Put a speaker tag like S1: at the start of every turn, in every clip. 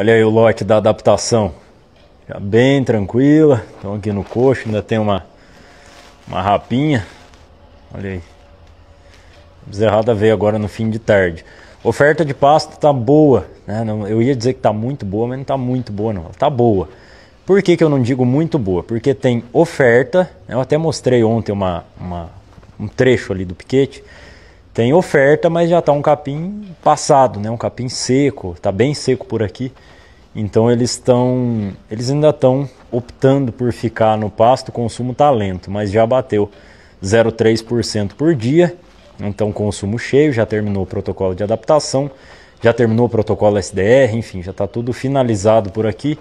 S1: Olha aí o lote da adaptação. Já tá bem tranquila. Estão aqui no coxo, ainda tem uma, uma rapinha. Olha aí. Bezerrada veio agora no fim de tarde. Oferta de pasto tá boa, né? eu ia dizer que tá muito boa, mas não tá muito boa não. tá boa. Por que, que eu não digo muito boa? Porque tem oferta, né? eu até mostrei ontem uma, uma um trecho ali do piquete, tem oferta, mas já está um capim passado, né? Um capim seco, está bem seco por aqui. Então eles estão, eles ainda estão optando por ficar no pasto. O consumo está lento, mas já bateu 0,3% por dia. Então consumo cheio, já terminou o protocolo de adaptação, já terminou o protocolo SDR, enfim, já está tudo finalizado por aqui.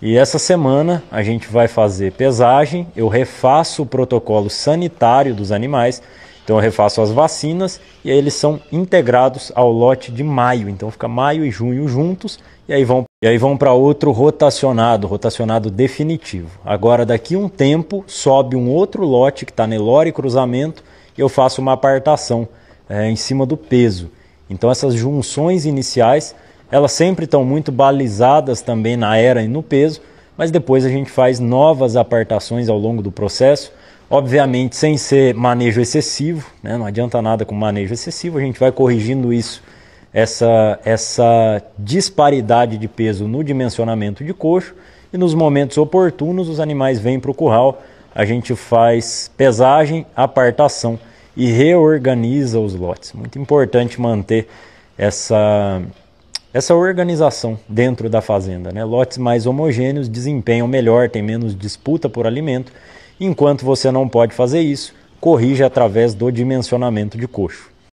S1: E essa semana a gente vai fazer pesagem, eu refaço o protocolo sanitário dos animais então eu refaço as vacinas e aí eles são integrados ao lote de maio. Então fica maio e junho juntos e aí vão e aí vão para outro rotacionado, rotacionado definitivo. Agora daqui um tempo sobe um outro lote que está Nelore cruzamento e eu faço uma apartação é, em cima do peso. Então essas junções iniciais elas sempre estão muito balizadas também na era e no peso, mas depois a gente faz novas apartações ao longo do processo obviamente sem ser manejo excessivo, né? não adianta nada com manejo excessivo, a gente vai corrigindo isso, essa, essa disparidade de peso no dimensionamento de coxo, e nos momentos oportunos os animais vêm para o curral, a gente faz pesagem, apartação e reorganiza os lotes. Muito importante manter essa, essa organização dentro da fazenda. Né? Lotes mais homogêneos desempenham melhor, tem menos disputa por alimento Enquanto você não pode fazer isso, corrija através do dimensionamento de coxo.